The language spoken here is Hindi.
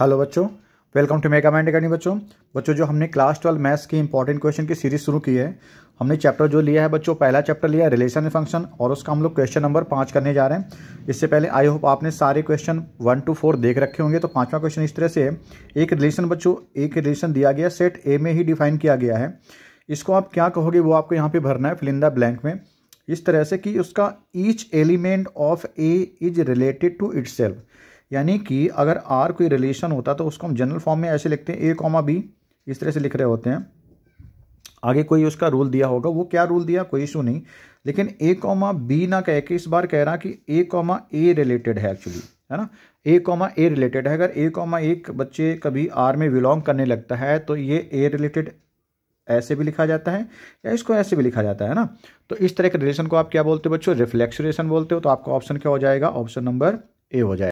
हेलो बच्चों welcome to mega mind academy बच्चों बच्चों जो हमने क्लास ट्वेल्व मैथ्स की इंपॉर्टेंट क्वेश्चन की सीरीज शुरू की है हमने चैप्टर जो लिया है बच्चों पहला चैप्टर लिया है रिलेशन फंक्शन और उसका हम लोग क्वेश्चन नंबर पाँच करने जा रहे हैं इससे पहले आई होप आपने सारे क्वेश्चन वन टू फोर देख रखे होंगे तो पाँचवा क्वेश्चन इस तरह से है एक रिलेशन बच्चों एक रिलेशन दिया गया सेट ए में ही डिफाइन किया गया है इसको आप क्या कहोगे वो आपको यहाँ पर भरना है फिलिंदा ब्लैंक में इस तरह से कि उसका each element of A is related to its यानी कि अगर आर कोई रिलेशन होता तो उसको हम जनरल फॉर्म में ऐसे लिखते हैं ए कॉमा बी इस तरह से लिख रहे होते हैं आगे कोई उसका रूल दिया होगा वो क्या रूल दिया कोई इशू नहीं लेकिन ए कॉमा बी ना कह के इस बार कह रहा कि ए कॉमा ए रिलेटेड है एक्चुअली है ना ए कॉमा ए रिलेटेड है अगर ए कॉमा एक बच्चे कभी आर में बिलोंग करने लगता है तो ये ए रिलेटेड ऐसे भी लिखा जाता है या इसको ऐसे भी लिखा जाता है ना तो इस तरह के रिलेशन को आप क्या बोलते हो बच्चों रिफ्लेक्स रिलेशन बोलते हो तो आपका ऑप्शन क्या हो जाएगा ऑप्शन नंबर ए हो जाएगा